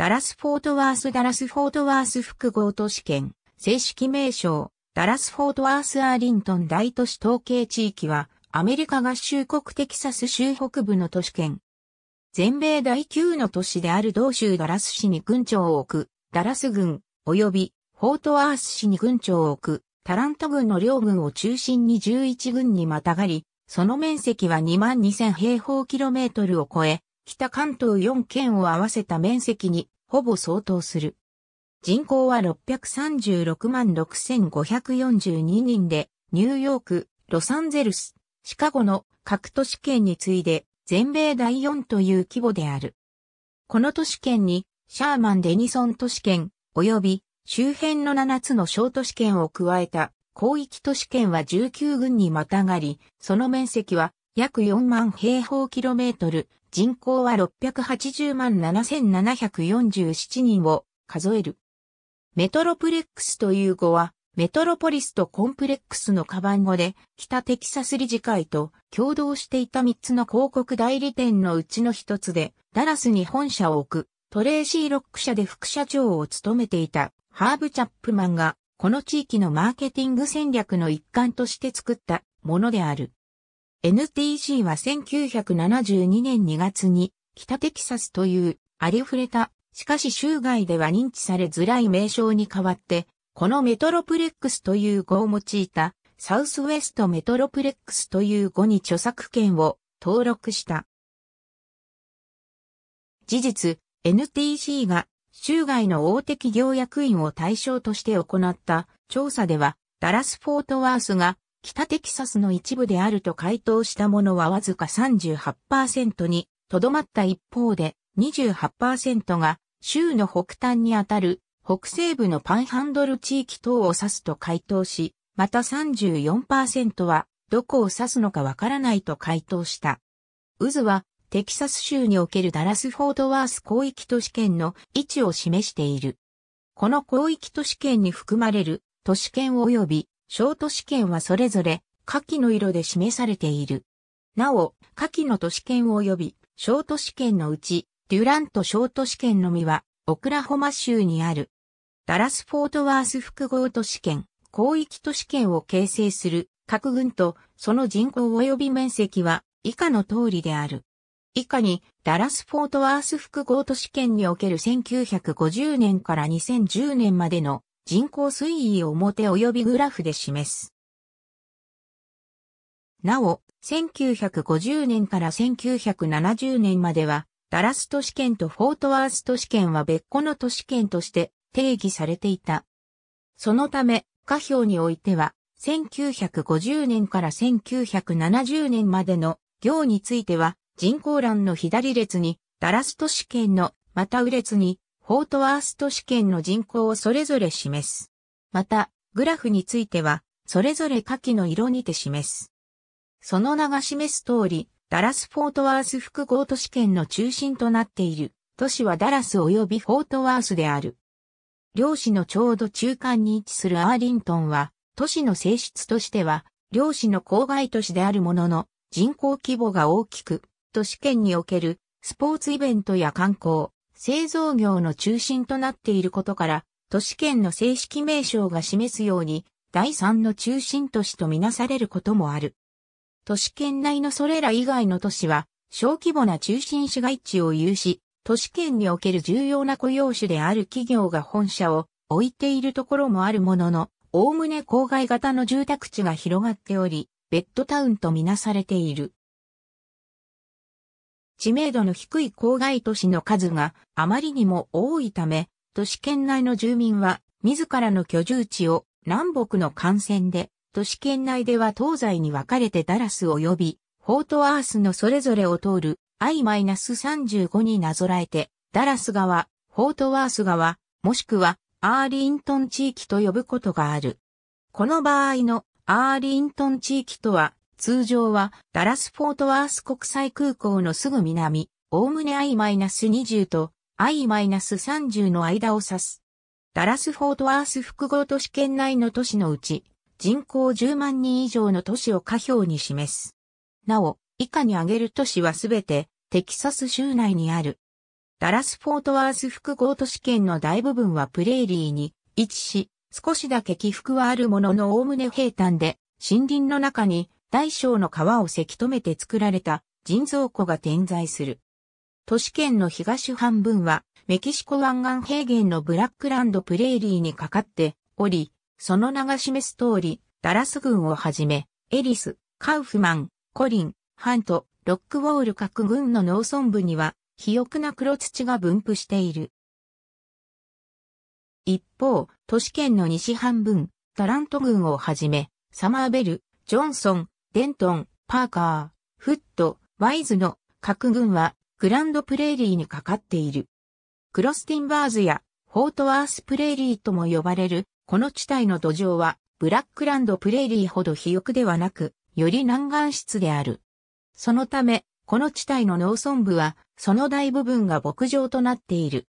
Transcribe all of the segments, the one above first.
ダラスフォートワースダラスフォートワース複合都市圏、正式名称、ダラスフォートワースアーリントン大都市統計地域は、アメリカ合衆国テキサス州北部の都市圏。全米第9の都市である同州ダラス市に郡庁を置く、ダラス郡、及び、フォートワース市に郡庁を置く、タラント郡の両郡を中心に11郡にまたがり、その面積は22,000平方キロメートルを超え、北関東4県を合わせた面積にほぼ相当する。人口は636万6542人で、ニューヨーク、ロサンゼルス、シカゴの各都市圏に次いで全米第4という規模である。この都市圏にシャーマン・デニソン都市圏及び周辺の7つの小都市圏を加えた広域都市圏は19群にまたがり、その面積は約4万平方キロメートル人口は680万7747人を数える。メトロプレックスという語は、メトロポリスとコンプレックスのカバン語で、北テキサス理事会と共同していた3つの広告代理店のうちの1つで、ダラスに本社を置く、トレーシー・ロック社で副社長を務めていた、ハーブ・チャップマンが、この地域のマーケティング戦略の一環として作ったものである。NTC は1972年2月に北テキサスというありふれた、しかし州外では認知されづらい名称に代わって、このメトロプレックスという語を用いたサウスウェストメトロプレックスという語に著作権を登録した。事実、NTC が州外の大手企業役員を対象として行った調査では、ダラス・フォートワースが北テキサスの一部であると回答した者はわずか38%にとどまった一方で28%が州の北端にあたる北西部のパンハンドル地域等を指すと回答し、また34%はどこを指すのかわからないと回答した。渦はテキサス州におけるダラスフォードワース広域都市圏の位置を示している。この広域都市圏に含まれる都市圏及び小都市圏はそれぞれ下記の色で示されている。なお、下記の都市圏及び小都市圏のうち、デュラント小都市圏のみは、オクラホマ州にある、ダラス・フォートワース複合都市圏、広域都市圏を形成する各群とその人口及び面積は以下の通りである。以下にダラス・フォートワース複合都市圏における1950年から2010年までの人口推移を表及びグラフで示す。なお、1950年から1970年までは、ダラス都市圏とフォートワース都市圏は別個の都市圏として定義されていた。そのため、下表においては、1950年から1970年までの行については、人口欄の左列に、ダラス都市圏の、また右列に、フォートワースト市圏の人口をそれぞれ示す。また、グラフについては、それぞれ下記の色にて示す。その名が示す通り、ダラス・フォートワース複合都市圏の中心となっている、都市はダラス及びフォートワースである。両市のちょうど中間に位置するアーリントンは、都市の性質としては、両市の郊外都市であるものの、人口規模が大きく、都市圏におけるスポーツイベントや観光、製造業の中心となっていることから、都市圏の正式名称が示すように、第三の中心都市とみなされることもある。都市圏内のそれら以外の都市は、小規模な中心市街地を有し、都市圏における重要な雇用種である企業が本社を置いているところもあるものの、おおむね郊外型の住宅地が広がっており、ベッドタウンとみなされている。知名度の低い郊外都市の数があまりにも多いため、都市圏内の住民は自らの居住地を南北の幹線で、都市圏内では東西に分かれてダラス及びフォートアースのそれぞれを通る I-35 になぞらえて、ダラス側、フォートワース側、もしくはアーリントン地域と呼ぶことがある。この場合のアーリントン地域とは通常はダラス・フォートワース国際空港のすぐ南、おおむね I-20 と I-30 の間を指す。ダラス・フォートワース複合都市圏内の都市のうち、人口10万人以上の都市を下表に示す。なお、以下に挙げる都市はすべて、テキサス州内にある。ダラス・フォートワース複合都市圏の大部分はプレーリーに位置し、少しだけ起伏はあるものの概ね平坦で、森林の中に大小の川をせき止めて作られた人造湖が点在する。都市圏の東半分はメキシコ湾岸平原のブラックランドプレーリーにかかっており、その名が示す通り、ダラス軍をはじめ、エリス、カウフマン、コリン、ハント、ロックウォール各軍の農村部には、肥沃な黒土が分布している。一方、都市圏の西半分、タラント軍をはじめ、サマーベル、ジョンソン、デントン、パーカー、フット、ワイズの各軍はグランドプレーリーにかかっている。クロスティンバーズやフォートワースプレーリーとも呼ばれるこの地帯の土壌はブラックランドプレーリーほど肥沃ではなく、より南岸質である。そのため、この地帯の農村部は、その大部分が牧場となっている。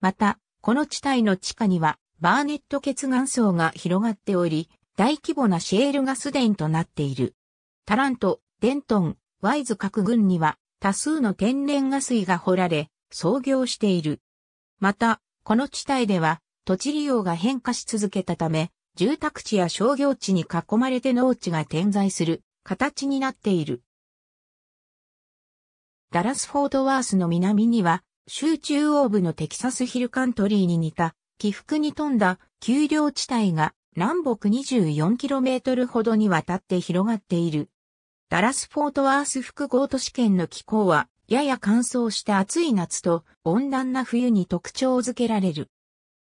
また、この地帯の地下には、バーネット血岩層が広がっており、大規模なシェールガス田となっている。タラント、デントン、ワイズ各群には多数の天然ガス井が掘られ、操業している。また、この地帯では土地利用が変化し続けたため、住宅地や商業地に囲まれて農地が点在する形になっている。ダラス・フォートワースの南には、州中央部のテキサスヒルカントリーに似た、起伏に富んだ丘陵地帯が南北 24km ほどにわたって広がっている。ダラス・フォートワース複合都市圏の気候は、やや乾燥した暑い夏と温暖な冬に特徴づけられる。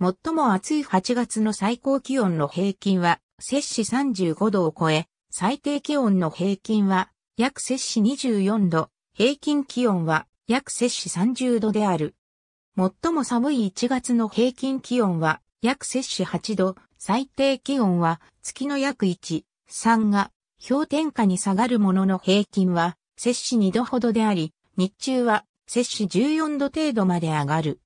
最も暑い8月の最高気温の平均は、摂氏35度を超え、最低気温の平均は、約摂氏24度、平均気温は、約摂氏30度である。最も寒い1月の平均気温は、約摂氏8度、最低気温は、月の約1、3が、氷点下に下がるものの平均は、摂氏2度ほどであり、日中は摂氏14度程度まで上がる。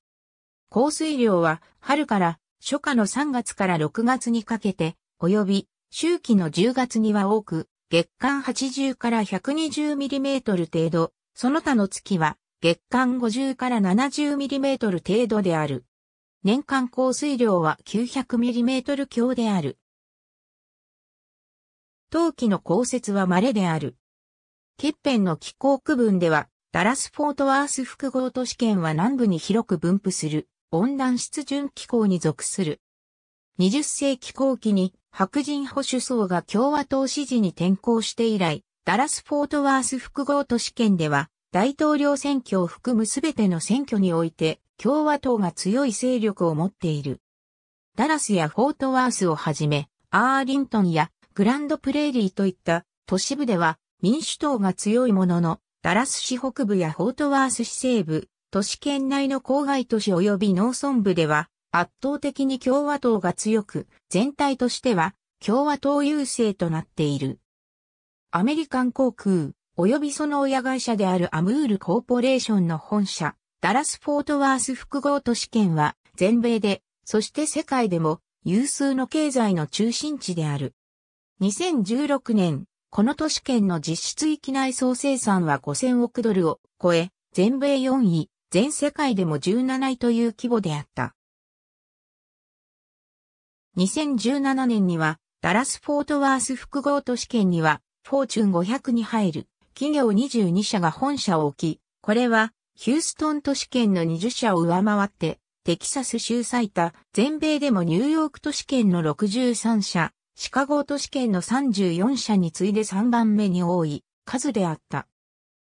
降水量は春から初夏の3月から6月にかけて、及び周期の10月には多く、月間80から120ミリメートル程度、その他の月は月間50から70ミリメートル程度である。年間降水量は900ミリメートル強である。当期の降雪は稀である。ケッペンの気候区分では、ダラス・フォートワース複合都市圏は南部に広く分布する温暖湿潤気候に属する。20世紀後期に白人保守層が共和党支持に転向して以来、ダラス・フォートワース複合都市圏では大統領選挙を含むすべての選挙において共和党が強い勢力を持っている。ダラスやフォートワースをはじめ、アーリントンやグランドプレーリーといった都市部では民主党が強いものの、ダラス市北部やフォートワース市西部、都市圏内の郊外都市及び農村部では圧倒的に共和党が強く、全体としては共和党優勢となっている。アメリカン航空、及びその親会社であるアムールコーポレーションの本社、ダラス・フォートワース複合都市圏は全米で、そして世界でも有数の経済の中心地である。2016年、この都市圏の実質域内総生産は5000億ドルを超え、全米4位、全世界でも17位という規模であった。2017年には、ダラス・フォートワース複合都市圏には、フォーチュン500に入る企業22社が本社を置き、これはヒューストン都市圏の20社を上回って、テキサス州最多、全米でもニューヨーク都市圏の63社、シカゴ都市圏の34社に次いで3番目に多い数であった。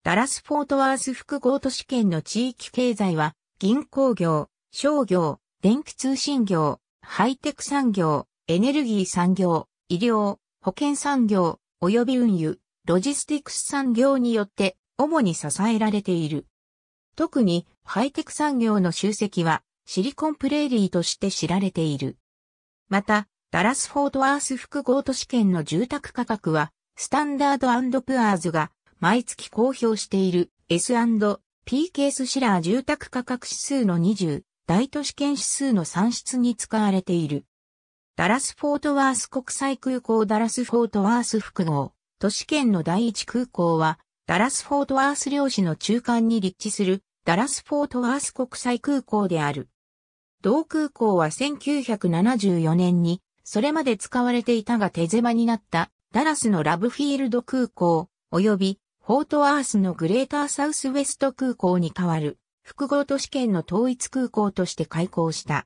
ダラス・フォートワース複合都市圏の地域経済は、銀行業、商業、電気通信業、ハイテク産業、エネルギー産業、医療、保険産業、及び運輸、ロジスティクス産業によって主に支えられている。特にハイテク産業の集積はシリコンプレーリーとして知られている。また、ダラスフォートワース複合都市圏の住宅価格は、スタンダードプアーズが毎月公表している S&P ケースシラー住宅価格指数の20、大都市圏指数の算出に使われている。ダラスフォートワース国際空港ダラスフォートワース複合、都市圏の第一空港は、ダラスフォートワース領市の中間に立地する、ダラスフォートワース国際空港である。同空港は1974年にそれまで使われていたが手狭になったダラスのラブフィールド空港、及びフォートアースのグレーターサウスウェスト空港に代わる複合都市圏の統一空港として開港した。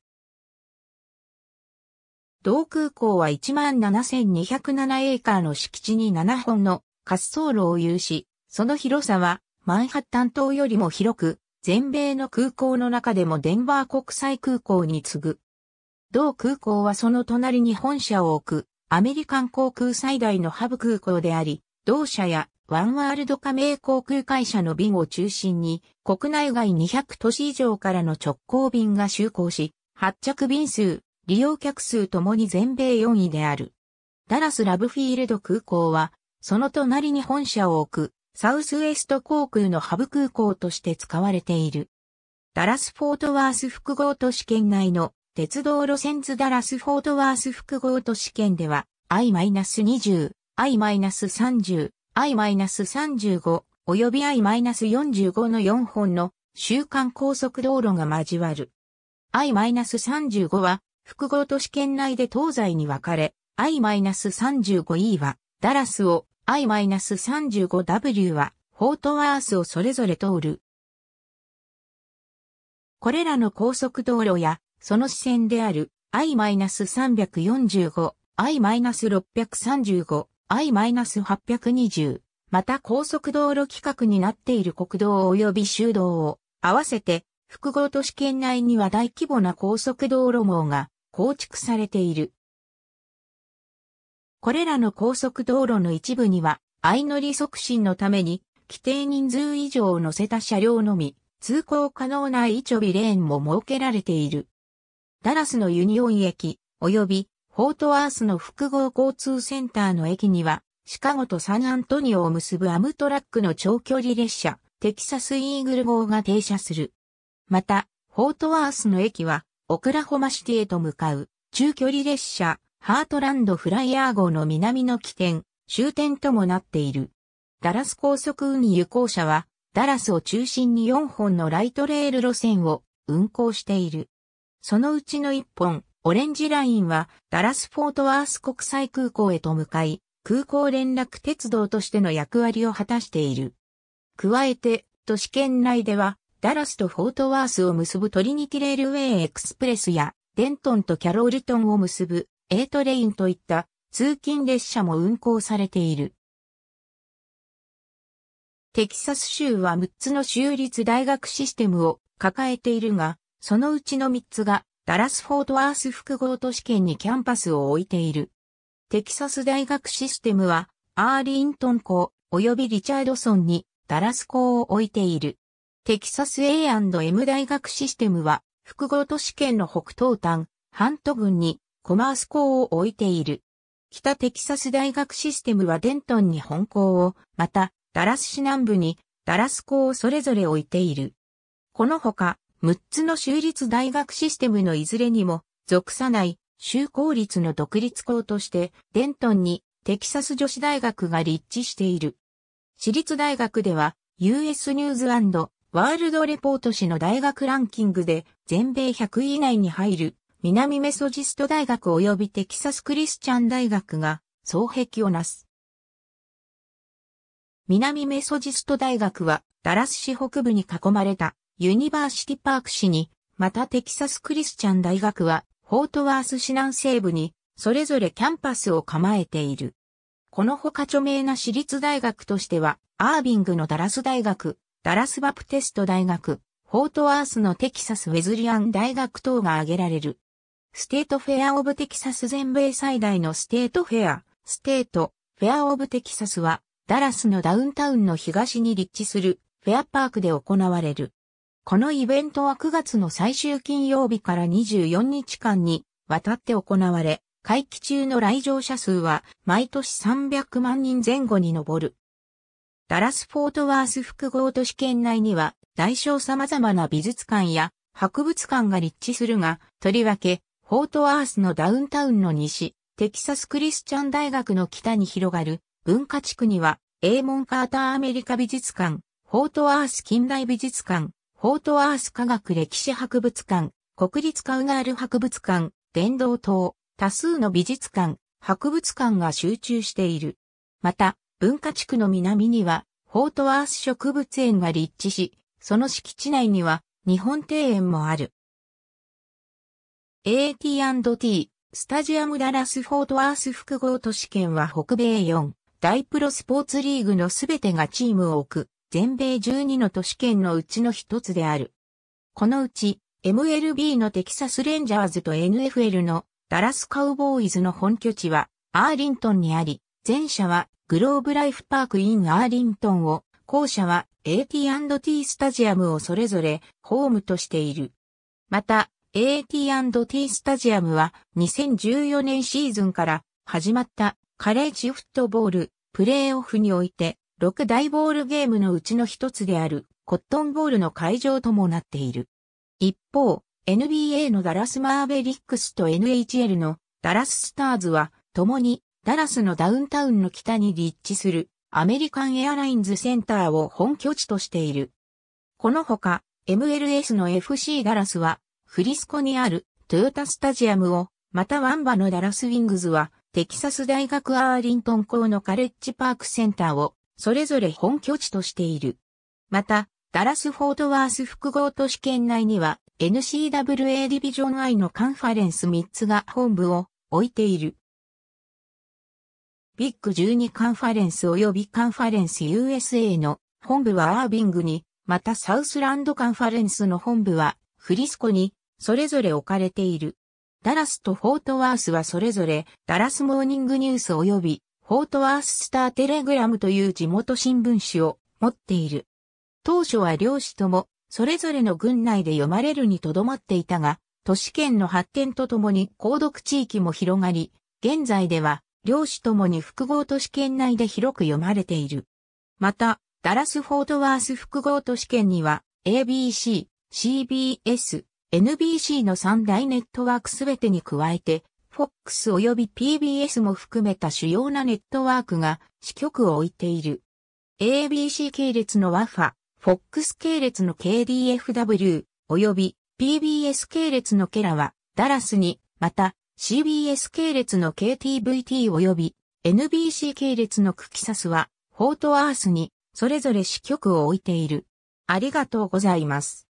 同空港は17,207エーカーの敷地に7本の滑走路を有し、その広さはマンハッタン島よりも広く、全米の空港の中でもデンバー国際空港に次ぐ同空港はその隣に本社を置く、アメリカン航空最大のハブ空港であり、同社やワンワールド加盟航空会社の便を中心に、国内外200都市以上からの直行便が就航し、発着便数、利用客数ともに全米4位である。ダラスラブフィールド空港は、その隣に本社を置く、サウスウエスト航空のハブ空港として使われている。ダラスフォートワース複合都市圏内の鉄道路線図ダラスフォートワース複合都市圏では I-20、I-30、I-35 及び I-45 の4本の週間高速道路が交わる。I-35 は複合都市圏内で東西に分かれ、I-35E はダラスを、I-35W はフォートワースをそれぞれ通る。これらの高速道路やその支線である i-345、i-635、i-820、また高速道路規格になっている国道及び修道を合わせて複合都市圏内には大規模な高速道路網が構築されている。これらの高速道路の一部には相乗り促進のために規定人数以上を乗せた車両のみ通行可能な一丁日レーンも設けられている。ダラスのユニオン駅、及び、フォートワースの複合交通センターの駅には、シカゴとサンアントニオを結ぶアムトラックの長距離列車、テキサスイーグル号が停車する。また、フォートワースの駅は、オクラホマシティへと向かう、中距離列車、ハートランドフライヤー号の南の起点、終点ともなっている。ダラス高速運輸公社は、ダラスを中心に4本のライトレール路線を運行している。そのうちの一本、オレンジラインは、ダラス・フォートワース国際空港へと向かい、空港連絡鉄道としての役割を果たしている。加えて、都市圏内では、ダラスとフォートワースを結ぶトリニティレールウェイエクスプレスや、デントンとキャロルトンを結ぶ、エイトレインといった通勤列車も運行されている。テキサス州は6つの州立大学システムを抱えているが、そのうちの3つがダラスフォートワース複合都市圏にキャンパスを置いている。テキサス大学システムはアーリントン校及びリチャードソンにダラス校を置いている。テキサス A&M 大学システムは複合都市圏の北東端、ハント郡にコマース校を置いている。北テキサス大学システムはデントンに本校を、また、ダラス市南部にダラス校をそれぞれ置いている。このほか、6つの州立大学システムのいずれにも属さない州公立の独立校としてデントンにテキサス女子大学が立地している。私立大学では US ニューズワールドレポート誌の大学ランキングで全米100位以内に入る南メソジスト大学及びテキサスクリスチャン大学が双壁をなす。南メソジスト大学はダラス市北部に囲まれたユニバーシティパーク市に、またテキサスクリスチャン大学は、フォートワース市南西部に、それぞれキャンパスを構えている。このほか著名な私立大学としては、アービングのダラス大学、ダラスバプテスト大学、フォートワースのテキサスウェズリアン大学等が挙げられる。ステートフェアオブテキサス全米最大のステートフェア、ステートフェアオブテキサスは、ダラスのダウンタウンの東に立地するフェアパークで行われる。このイベントは9月の最終金曜日から24日間にわたって行われ、会期中の来場者数は毎年300万人前後に上る。ダラス・フォートワース複合都市圏内には大小様々な美術館や博物館が立地するが、とりわけ、フォートワースのダウンタウンの西、テキサスクリスチャン大学の北に広がる文化地区には、エーモン・カーター・アメリカ美術館、フォートワース近代美術館、フォートアース科学歴史博物館、国立カウナール博物館、電動等、多数の美術館、博物館が集中している。また、文化地区の南には、フォートアース植物園が立地し、その敷地内には、日本庭園もある。AT&T、スタジアムダラスフォートアース複合都市圏は北米4、大プロスポーツリーグのすべてがチームを置く、全米12の都市圏のうちの一つである。このうち、MLB のテキサスレンジャーズと NFL のダラスカウボーイズの本拠地はアーリントンにあり、前者はグローブライフパークインアーリントンを、後者は AT&T スタジアムをそれぞれホームとしている。また、AT&T スタジアムは2014年シーズンから始まったカレッジフットボールプレーオフにおいて6大ボールゲームのうちの一つであるコットンボールの会場ともなっている。一方、NBA のダラスマーベリックスと NHL のダラススターズは、共にダラスのダウンタウンの北に立地するアメリカンエアラインズセンターを本拠地としている。このほか、MLS の FC ダラスは、フリスコにあるトヨタスタジアムを、またワンバのダラスウィングズは、テキサス大学アーリントン校のカレッジパークセンターをそれぞれ本拠地としている。また、ダラス・フォートワース複合都市圏内には NCAA ディビジョン I のカンファレンス3つが本部を置いている。ビッグ12カンファレンス及びカンファレンス USA の本部はアービングに、またサウスランドカンファレンスの本部はフリスコにそれぞれ置かれている。ダラスとフォートワースはそれぞれダラスモーニングニュース及びフォートワーススターテレグラムという地元新聞紙を持っている。当初は両紙とも、それぞれの軍内で読まれるにとどまっていたが、都市圏の発展とともに購読地域も広がり、現在では、両紙ともに複合都市圏内で広く読まれている。また、ダラス・フォートワース複合都市圏には、ABC、CBS、NBC の三大ネットワークすべてに加えて、FOX 及び PBS も含めた主要なネットワークが支局を置いている。ABC 系列の WAFA、FOX 系列の KDFW 及び PBS 系列のケラはダラスに、また CBS 系列の KTVT 及び NBC 系列のクキサスはフォートアースにそれぞれ支局を置いている。ありがとうございます。